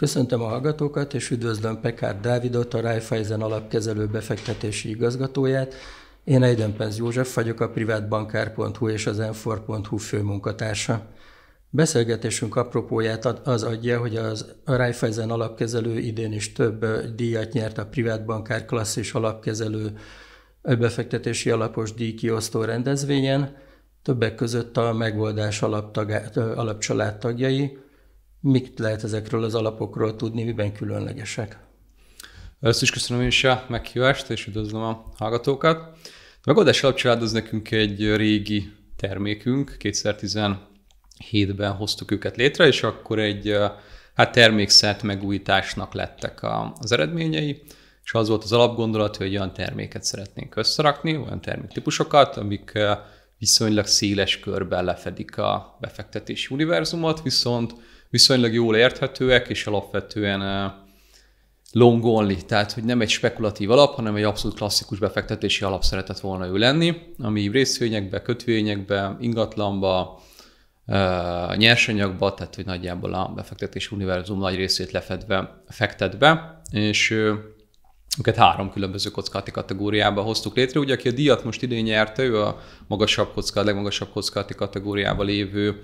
Köszöntöm a hallgatókat, és üdvözlöm Pekár Dávidot, a Raiffeisen alapkezelő befektetési igazgatóját. Én Eidenpenz József vagyok, a privátbankár.hu és az enfor.hu főmunkatársa. Beszélgetésünk apropóját az adja, hogy az, a Raiffeisen alapkezelő idén is több díjat nyert a privátbankár klasszis alapkezelő befektetési alapos díjkiosztó rendezvényen, többek között a megoldás alaptagá, alapcsalád tagjai, Mit lehet ezekről az alapokról tudni, miben különlegesek? Először is köszönöm én is a meghívást, és üdvözlöm a hallgatókat. A megoldás alapcsalád az nekünk egy régi termékünk, 2017-ben hoztuk őket létre, és akkor egy hát termékszert megújításnak lettek a, az eredményei, és az volt az alapgondolat, hogy olyan terméket szeretnénk összerakni, olyan terméktípusokat, amik viszonylag széles körben lefedik a befektetési univerzumot, viszont viszonylag jól érthetőek, és alapvetően eh, long only, tehát hogy nem egy spekulatív alap, hanem egy abszolút klasszikus befektetési alap szeretett volna ő lenni, ami részvényekbe, kötvényekbe, ingatlanba, eh, nyersanyagba, tehát hogy nagyjából a befektetés univerzum nagy részét lefedve fektet be, és eh, őket három különböző kockáti kategóriába hoztuk létre. Ugye, aki a díjat most idén nyerte, ő a magasabb kockáti, legmagasabb kockáti kategóriába lévő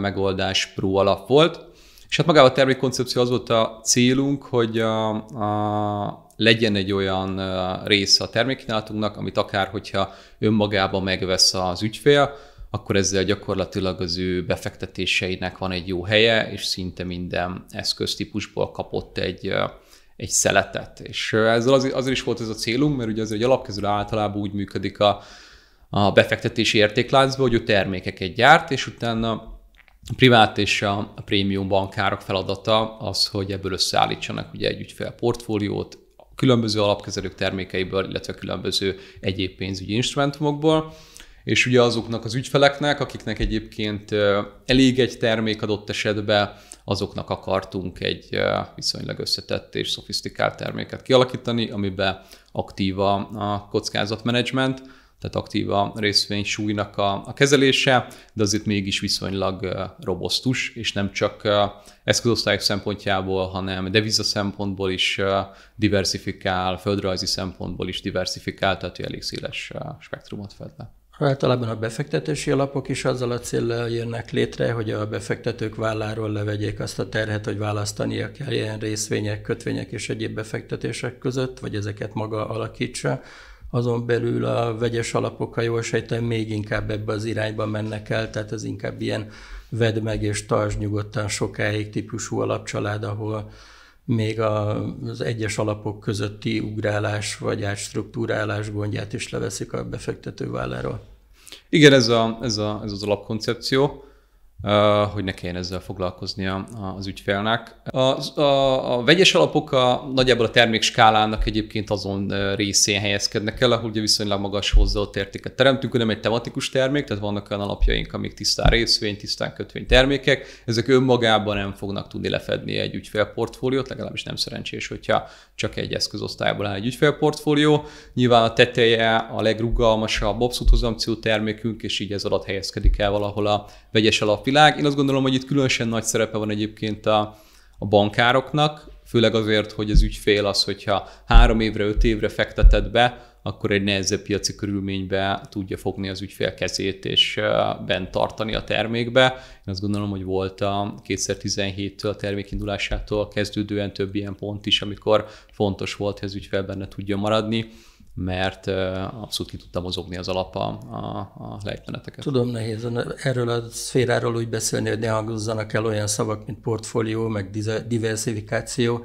megoldás pró alap volt. És hát magában a termékkoncepció az volt a célunk, hogy a, a, legyen egy olyan rész a termékkínálatunknak, amit akár, hogyha önmagában megvesz az ügyfél, akkor ezzel gyakorlatilag az ő befektetéseinek van egy jó helye, és szinte minden eszköztípusból kapott egy, egy szeletet. És ezzel az, azért is volt ez a célunk, mert ugye az egy alapkezelő általában úgy működik a, a befektetési értékláncban, hogy ő termékeket gyárt, és utána a privát és a, prémium bankárok feladata az, hogy ebből összeállítsanak ugye egy portfóliót, különböző alapkezelők termékeiből, illetve különböző egyéb pénzügyi instrumentumokból, és ugye azoknak az ügyfeleknek, akiknek egyébként elég egy termék adott esetben, azoknak akartunk egy viszonylag összetett és szofisztikált terméket kialakítani, amiben aktíva a kockázatmenedzsment, tehát aktív a részvény súlynak a, a kezelése, de azért mégis viszonylag robosztus, és nem csak eszközosztályok szempontjából, hanem deviza szempontból is diversifikál, földrajzi szempontból is diversifikál, tehát ő elég széles spektrumot fed le. Általában a befektetési alapok is azzal a célral jönnek létre, hogy a befektetők válláról levegyék azt a terhet, hogy választania kell ilyen részvények, kötvények és egyéb befektetések között, vagy ezeket maga alakítsa azon belül a vegyes alapok, ha jól sejtem, még inkább ebbe az irányba mennek el, tehát ez inkább ilyen vedd meg és tartsd nyugodtan sokáig típusú alapcsalád, ahol még az egyes alapok közötti ugrálás vagy átstruktúrálás gondját is leveszik a befektető válláról. Igen, ez, a, ez, a, ez az alapkoncepció hogy ne kelljen ezzel foglalkoznia az ügyfélnek. A, a, a vegyes alapok a, nagyjából a termékskálának egyébként azon részén helyezkednek el, ahol ugye viszonylag magas hozzáadott értéket teremtünk, nem egy tematikus termék, tehát vannak olyan alapjaink, amik tisztán részvény, tisztán kötvény termékek, ezek önmagában nem fognak tudni lefedni egy ügyfélportfóliót, legalábbis nem szerencsés, hogyha csak egy eszközosztályból áll egy ügyfélportfólió. Nyilván a teteje a legrugalmasabb abszolút termékünk, és így ez alatt helyezkedik el valahol a vegyes alapvilág. Én azt gondolom, hogy itt különösen nagy szerepe van egyébként a, a bankároknak, főleg azért, hogy az ügyfél az, hogyha három évre, öt évre fektetett be, akkor egy nehezebb piaci körülménybe tudja fogni az ügyfél kezét és bent tartani a termékbe. Én azt gondolom, hogy volt a 2017-től a termékindulásától kezdődően több ilyen pont is, amikor fontos volt, hogy az ügyfél benne tudja maradni mert abszolút ki tudtam mozogni az alap a, a, a lejtmeneteket. Tudom, nehéz erről a szféráról úgy beszélni, hogy ne hangozzanak el olyan szavak, mint portfólió, meg diversifikáció,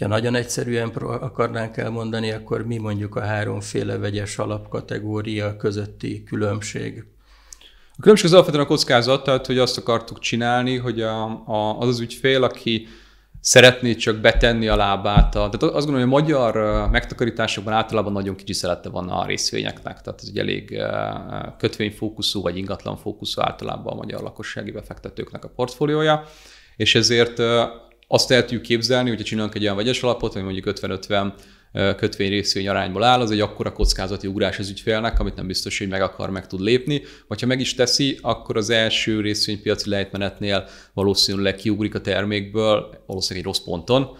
ha nagyon egyszerűen akarnánk elmondani, akkor mi mondjuk a háromféle vegyes alapkategória közötti különbség? A különbség az alapvetően a kockázat, tehát hogy azt akartuk csinálni, hogy a, a, az az ügyfél, aki szeretné csak betenni a lábát. A, tehát azt gondolom, hogy a magyar megtakarításokban általában nagyon kicsi szerette van a részvényeknek, tehát ez egy elég kötvényfókuszú vagy ingatlanfókuszú általában a magyar lakossági befektetőknek a portfóliója, és ezért azt el tudjuk képzelni, hogyha csinálunk egy olyan vegyes alapot, ami mondjuk 50-50 részvény arányból áll, az egy akkora kockázati ugrás az ügyfélnek, amit nem biztos, hogy meg akar, meg tud lépni. Vagy ha meg is teszi, akkor az első részvénypiaci lejtmenetnél valószínűleg kiugrik a termékből, valószínűleg egy rossz ponton,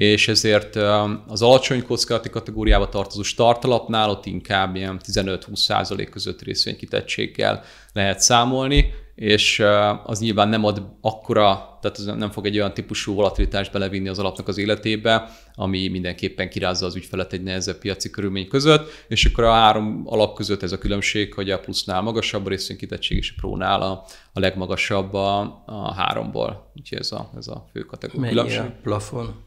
és ezért um, az alacsony kockázati kategóriába tartozó startalapnál ott inkább ilyen 15-20% között részvénykitettséggel lehet számolni, és uh, az nyilván nem ad akkora, tehát az nem fog egy olyan típusú volatilitást belevinni az alapnak az életébe, ami mindenképpen kirázza az ügyfelet egy nehezebb piaci körülmény között, és akkor a három alap között ez a különbség, hogy a plusznál magasabb a részvénykitettség, és a prónál a, a legmagasabb a, a háromból. Úgyhogy ez a, ez a fő kategória. Mennyi a plafon?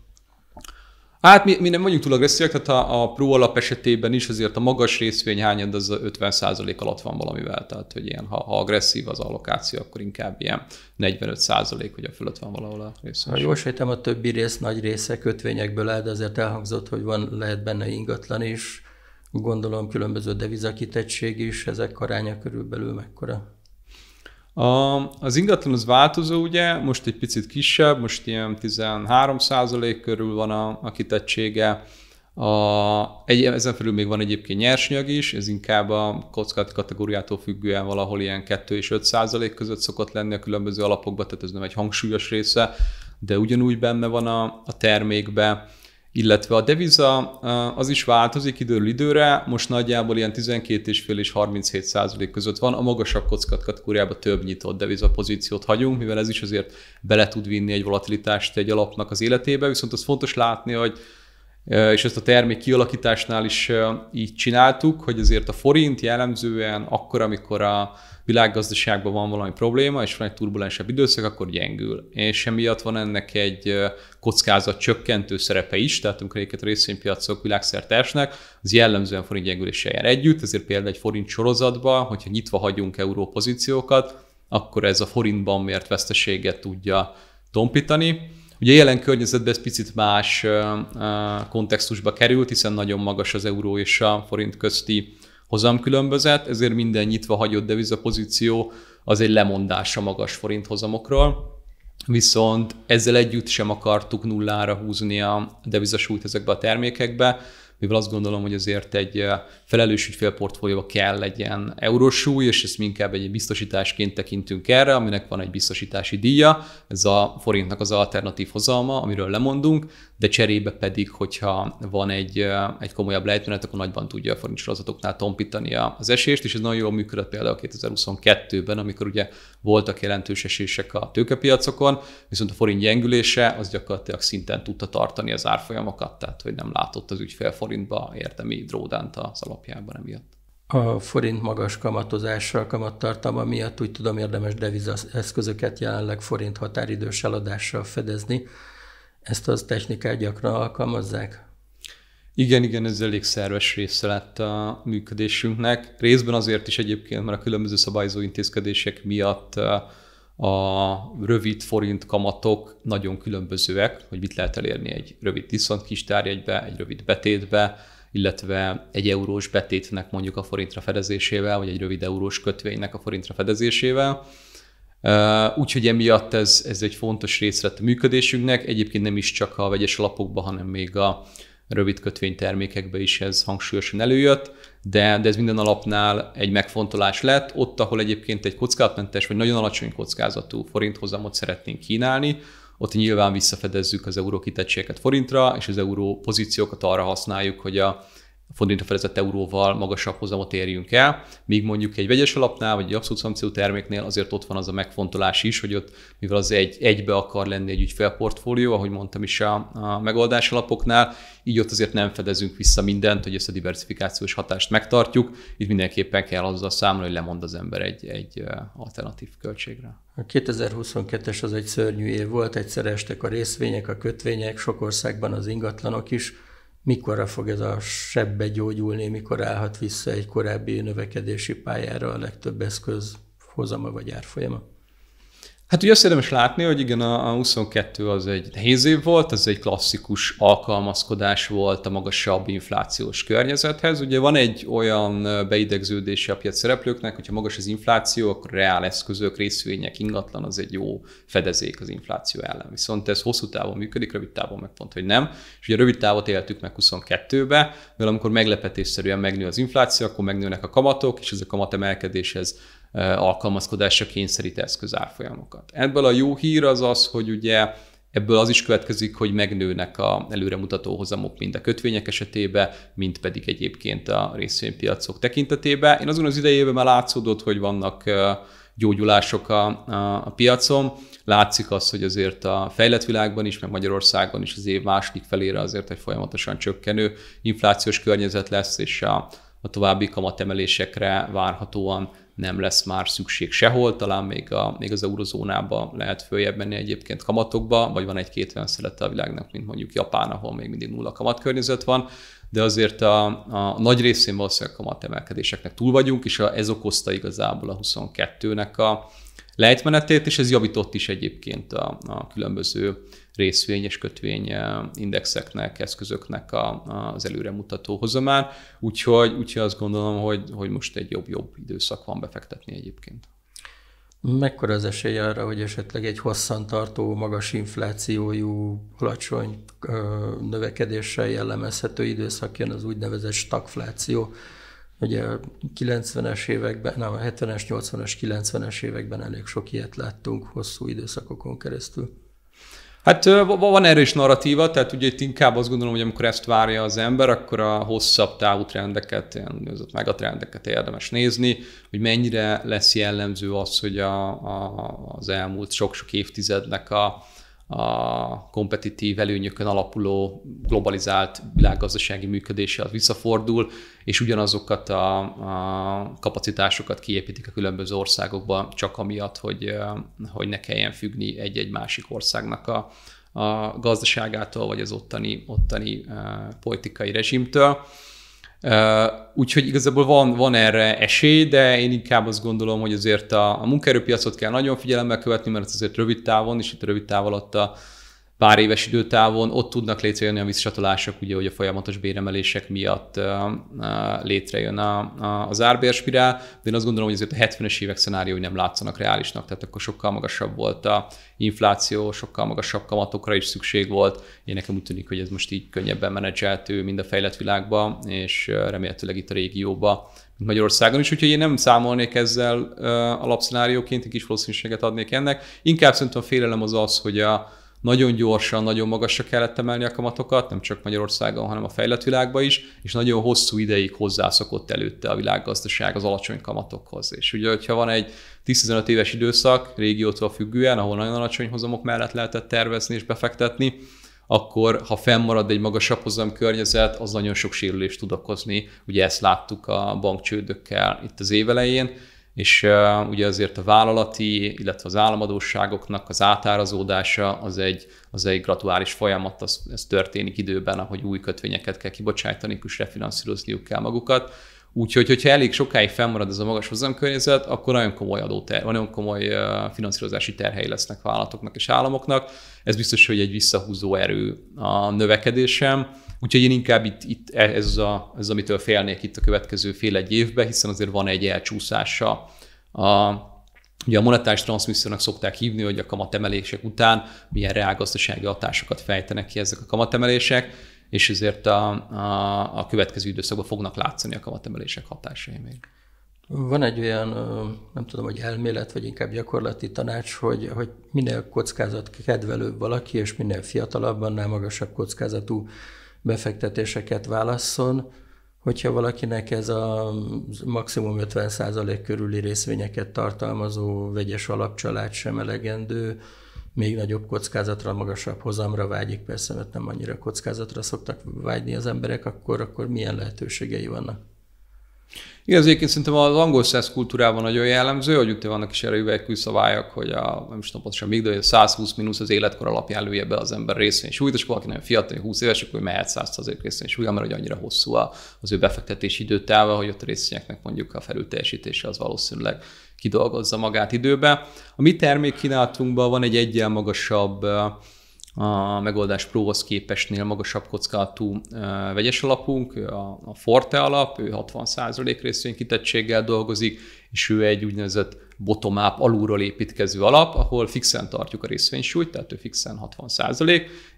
Hát mi, mi nem vagyunk túl agresszívek, tehát a, a Pro alap esetében is azért a magas de az 50% alatt van valamivel, tehát hogy ilyen, ha, ha agresszív az allokáció, akkor inkább ilyen 45% hogy a fölött van valahol a részvény. Ha jól sejtem, a többi rész nagy része kötvényekből áll, de azért elhangzott, hogy van, lehet benne ingatlan is, gondolom különböző devizakitettség is, ezek aránya körülbelül mekkora? A, az ingatlan az változó, ugye, most egy picit kisebb, most ilyen 13 körül van a, a kitettsége. A, egy, ezen felül még van egyébként nyersanyag is, ez inkább a kockázati kategóriától függően valahol ilyen 2 és 5 között szokott lenni a különböző alapokban, tehát ez nem egy hangsúlyos része, de ugyanúgy benne van a, a termékbe illetve a deviza eh, az is változik időről időre, most nagyjából ilyen 12,5 és 37 százalék között van, a magasabb kockat kategóriában több nyitott deviza pozíciót hagyunk, mivel ez is azért bele tud vinni egy volatilitást egy alapnak az életébe, viszont az fontos látni, hogy eh, és ezt a termék kialakításnál is eh, így csináltuk, hogy azért a forint jellemzően akkor, amikor a világgazdaságban van valami probléma, és van egy turbulensebb időszak, akkor gyengül. És emiatt van ennek egy kockázat csökkentő szerepe is, tehát amikor egyébként részvénypiacok világszerte esnek, az jellemzően forint gyengüléssel jár együtt, ezért például egy forint sorozatban, hogyha nyitva hagyunk euró pozíciókat, akkor ez a forintban mért veszteséget tudja tompítani. Ugye jelen környezetben ez picit más kontextusba került, hiszen nagyon magas az euró és a forint közti különbözet, ezért minden nyitva hagyott devizapozíció az egy lemondás a magas forint hozamokról. Viszont ezzel együtt sem akartuk nullára húzni a devizasúlyt ezekbe a termékekbe, mivel azt gondolom, hogy azért egy eh, felelős ügyfélportfólióba kell legyen eurósúly, és ezt mi inkább egy biztosításként tekintünk erre, aminek van egy biztosítási díja, ez a forintnak az alternatív hozalma, amiről lemondunk, de cserébe pedig, hogyha van egy, eh, egy komolyabb lejtmenet, akkor nagyban tudja a forintsorozatoknál tompítani az esést, és ez nagyon jól működött például 2022-ben, amikor ugye voltak jelentős esések a tőkepiacokon, viszont a forint gyengülése az gyakorlatilag szinten tudta tartani az árfolyamokat, tehát hogy nem látott az ügyfél forint forintba értem így dródánt az alapjában emiatt. A forint magas kamatozással, kamattartalma miatt úgy tudom érdemes devizeszközöket jelenleg forint határidős eladással fedezni. Ezt az technikát gyakran alkalmazzák? Igen, igen, ez elég szerves része lett a működésünknek. Részben azért is egyébként, mert a különböző szabályzó intézkedések miatt a rövid forint kamatok nagyon különbözőek, hogy mit lehet elérni egy rövid diszont kis tárjegybe, egy rövid betétbe, illetve egy eurós betétnek mondjuk a forintra fedezésével, vagy egy rövid eurós kötvénynek a forintra fedezésével. Úgyhogy emiatt ez, ez egy fontos részlet lett a működésünknek, egyébként nem is csak a vegyes alapokban, hanem még a rövid kötvénytermékekbe is ez hangsúlyosan előjött, de, de ez minden alapnál egy megfontolás lett, ott, ahol egyébként egy kockázatmentes vagy nagyon alacsony kockázatú forinthozamot szeretnénk kínálni, ott nyilván visszafedezzük az euró kitettségeket forintra, és az euró pozíciókat arra használjuk, hogy a forintra fedezett euróval magasabb hozamot érjünk el, míg mondjuk egy vegyes alapnál, vagy egy abszolút szankció terméknél azért ott van az a megfontolás is, hogy ott, mivel az egy, egybe akar lenni egy ügyfélportfólió, ahogy mondtam is a, a megoldás alapoknál, így ott azért nem fedezünk vissza mindent, hogy ezt a diversifikációs hatást megtartjuk, itt mindenképpen kell az a számolni, hogy lemond az ember egy, egy alternatív költségre. A 2022-es az egy szörnyű év volt, egyszer estek a részvények, a kötvények, sok országban az ingatlanok is, mikorra fog ez a sebbe gyógyulni, mikor állhat vissza egy korábbi növekedési pályára a legtöbb eszköz hozama vagy árfolyama? Hát ugye azt érdemes látni, hogy igen, a 22 az egy nehéz év volt, ez egy klasszikus alkalmazkodás volt a magasabb inflációs környezethez. Ugye van egy olyan beidegződése a piac szereplőknek, hogyha magas az infláció, akkor reál eszközök, részvények, ingatlan az egy jó fedezék az infláció ellen. Viszont ez hosszú távon működik, rövid távon meg pont, hogy nem. És ugye rövid távot éltük meg 22-be, mert amikor meglepetésszerűen megnő az infláció, akkor megnőnek a kamatok, és ez a kamatemelkedéshez alkalmazkodásra kényszerít eszközárfolyamokat. Ebből a jó hír az az, hogy ugye Ebből az is következik, hogy megnőnek a előremutató hozamok mind a kötvények esetében, mind pedig egyébként a részvénypiacok tekintetében. Én azon az idejében már látszódott, hogy vannak gyógyulások a, a, a piacon. Látszik az, hogy azért a fejlett világban is, meg Magyarországon is az év második felére azért egy folyamatosan csökkenő inflációs környezet lesz, és a, a további kamatemelésekre várhatóan nem lesz már szükség sehol, talán még, a, még az eurozónába lehet följebb menni egyébként kamatokba, vagy van egy-két olyan szelete a világnak, mint mondjuk Japán, ahol még mindig nulla kamatkörnyezet van, de azért a, a nagy részén valószínűleg kamatemelkedéseknek túl vagyunk, és ez okozta igazából a 22-nek a lejtmenetét, és ez javított is egyébként a, a különböző részvény és kötvény eh, indexeknek, eszközöknek a, az előremutató hozamán. Úgyhogy, úgyhogy azt gondolom, hogy, hogy most egy jobb-jobb időszak van befektetni egyébként. Mekkora az esély arra, hogy esetleg egy hosszantartó, magas inflációjú, alacsony növekedéssel jellemezhető időszak jön az úgynevezett stagfláció? Ugye 90-es években, nem, a 70-es, 80-es, 90-es években elég sok ilyet láttunk hosszú időszakokon keresztül. Hát van erre is narratíva, tehát ugye itt inkább azt gondolom, hogy amikor ezt várja az ember, akkor a hosszabb távú trendeket, ilyen megatrendeket érdemes nézni, hogy mennyire lesz jellemző az, hogy a, a, az elmúlt sok-sok évtizednek a, a kompetitív előnyökön alapuló globalizált világgazdasági működése az visszafordul, és ugyanazokat a, a kapacitásokat kiépítik a különböző országokba, csak amiatt, hogy, hogy ne kelljen függni egy-egy másik országnak a, a gazdaságától, vagy az ottani, ottani politikai rezsimtől. Úgyhogy igazából van, van erre esély, de én inkább azt gondolom, hogy azért a, a munkaerőpiacot kell nagyon figyelembe követni, mert azért rövid távon, és itt rövid táv alatt a pár éves időtávon ott tudnak létrejönni a visszatolások, ugye, hogy a folyamatos béremelések miatt létrejön a, a, az árbérspirál, de én azt gondolom, hogy azért a 70-es évek szenáriói nem látszanak reálisnak, tehát akkor sokkal magasabb volt a infláció, sokkal magasabb kamatokra is szükség volt. Én nekem úgy tűnik, hogy ez most így könnyebben menedzseltő mind a fejlett világban, és remélhetőleg itt a mint Magyarországon is, úgyhogy én nem számolnék ezzel alapszenárióként, egy kis valószínűséget adnék ennek. Inkább szerintem a félelem az az, hogy a, nagyon gyorsan, nagyon magasra kellett emelni a kamatokat, nem csak Magyarországon, hanem a fejlett világban is, és nagyon hosszú ideig hozzászokott előtte a világgazdaság az alacsony kamatokhoz. És ugye, hogyha van egy 10-15 éves időszak régiótól függően, ahol nagyon alacsony hozamok mellett lehetett tervezni és befektetni, akkor ha fennmarad egy magasabb hozam környezet, az nagyon sok sérülést tud okozni. Ugye ezt láttuk a bankcsődökkel itt az évelején, és uh, ugye azért a vállalati, illetve az államadóságoknak az átárazódása az egy, az egy graduális folyamat, az, ez történik időben, ahogy új kötvényeket kell kibocsájtani, és refinanszírozniuk kell magukat. Úgyhogy, hogyha elég sokáig fennmarad ez a magas hozamkörnyezet, akkor nagyon komoly adóter, nagyon komoly finanszírozási terhei lesznek vállalatoknak és államoknak. Ez biztos, hogy egy visszahúzó erő a növekedésem. Úgyhogy én inkább itt, itt e, ez, a, ez, amitől félnék itt a következő fél-egy évben, hiszen azért van egy elcsúszása a, Ugye a monetáris transmissziónak szokták hívni, hogy a kamatemelések után milyen reálgazdasági hatásokat fejtenek ki ezek a kamatemelések, és ezért a, a, a következő időszakban fognak látszani a kamatemelések hatásai még. Van egy olyan, nem tudom, hogy elmélet, vagy inkább gyakorlati tanács, hogy, hogy minél kockázat kedvelőbb valaki, és minél fiatalabb, annál magasabb kockázatú befektetéseket válasszon. Hogyha valakinek ez a maximum 50% körüli részvényeket tartalmazó vegyes alapcsalád sem elegendő, még nagyobb kockázatra, magasabb hozamra vágyik, persze, mert nem annyira kockázatra szoktak vágyni az emberek, akkor, akkor milyen lehetőségei vannak? Igen, egyébként szerintem az angol szesz kultúrában nagyon jellemző, hogy ott vannak is erre szabályok, hogy a, nem is tudom, pontosan még, de 120 mínusz az életkor alapján lője be az ember részvénysúlyt, és valaki nagyon fiatal, 20 éves, akkor mehet 100% részvénysúlya, mert hogy annyira hosszú az ő befektetési időtáva, hogy ott a részvényeknek mondjuk a felülteljesítése az valószínűleg kidolgozza magát időbe. A mi termékkínálatunkban van egy egyen magasabb a megoldás próhoz képestnél magasabb kockázatú vegyes alapunk, a Forte alap, ő 60% részvénykitettséggel dolgozik, és ő egy úgynevezett bottom-up, alulról építkező alap, ahol fixen tartjuk a részvénysúlyt, tehát ő fixen 60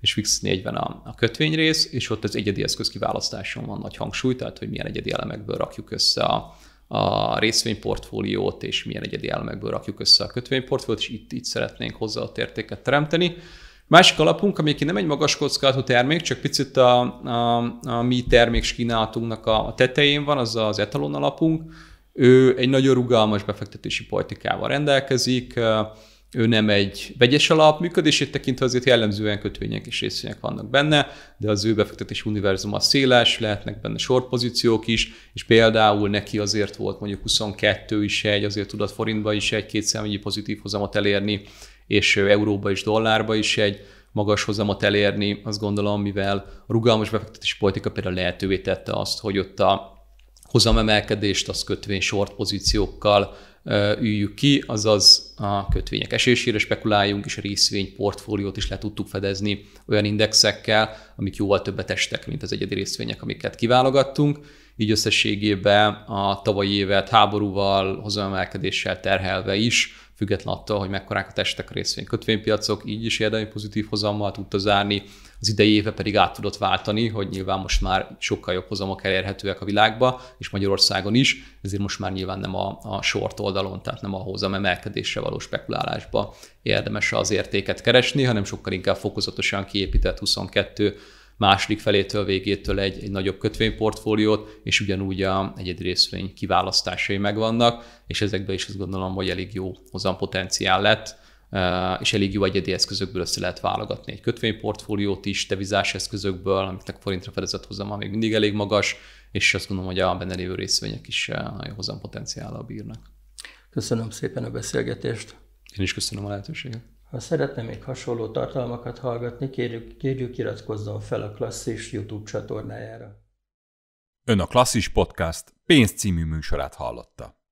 és fix 40 a, a kötvényrész, és ott az egyedi eszköz kiválasztáson van nagy hangsúly, tehát hogy milyen egyedi elemekből rakjuk össze a, a részvényportfóliót, és milyen egyedi elemekből rakjuk össze a kötvényportfóliót, és itt, itt szeretnénk hozzá a értéket teremteni. Másik alapunk, ami nem egy magas kockázatú termék, csak picit a, a, a mi termék kínálatunknak a, a tetején van, az az etalon alapunk. Ő egy nagyon rugalmas befektetési politikával rendelkezik, ő nem egy vegyes alap, működését tekintve azért jellemzően kötvények és részvények vannak benne, de az ő befektetési univerzum a széles, lehetnek benne sorpozíciók is, és például neki azért volt mondjuk 22 is egy, azért tudott forintba is egy-két számügyi pozitív hozamot elérni és euróba és dollárba is egy magas hozamot elérni, azt gondolom, mivel a rugalmas befektetési politika például lehetővé tette azt, hogy ott a hozamemelkedést az kötvény short pozíciókkal üljük ki, azaz a kötvények esésére spekuláljunk, és a részvény portfóliót is le tudtuk fedezni olyan indexekkel, amik jóval többet estek, mint az egyedi részvények, amiket kiválogattunk. Így összességében a tavalyi évet háborúval, hozamemelkedéssel terhelve is független attól, hogy mekkorák a testek a részvény kötvénypiacok, így is érdemi pozitív hozammal tudta zárni, az idei éve pedig át tudott váltani, hogy nyilván most már sokkal jobb hozamok elérhetőek a világba, és Magyarországon is, ezért most már nyilván nem a, a short oldalon, tehát nem a hozam emelkedésre való spekulálásba érdemes az értéket keresni, hanem sokkal inkább fokozatosan kiépített 22 második felétől végétől egy, egy nagyobb kötvényportfóliót, és ugyanúgy a egyedi részvény kiválasztásai megvannak, és ezekből is azt gondolom, hogy elég jó hozampotenciál lett, e, és elég jó egyedi eszközökből össze lehet válogatni egy kötvényportfóliót is, devizás eszközökből, amiknek forintra fedezett hozama még mindig elég magas, és azt gondolom, hogy a benne lévő részvények is e, nagyon potenciállal bírnak. Köszönöm szépen a beszélgetést. Én is köszönöm a lehetőséget. Ha szeretne még hasonló tartalmakat hallgatni, kérjük, kérjük iratkozzon fel a Klasszis YouTube csatornájára. Ön a Klasszis Podcast pénz című műsorát hallotta.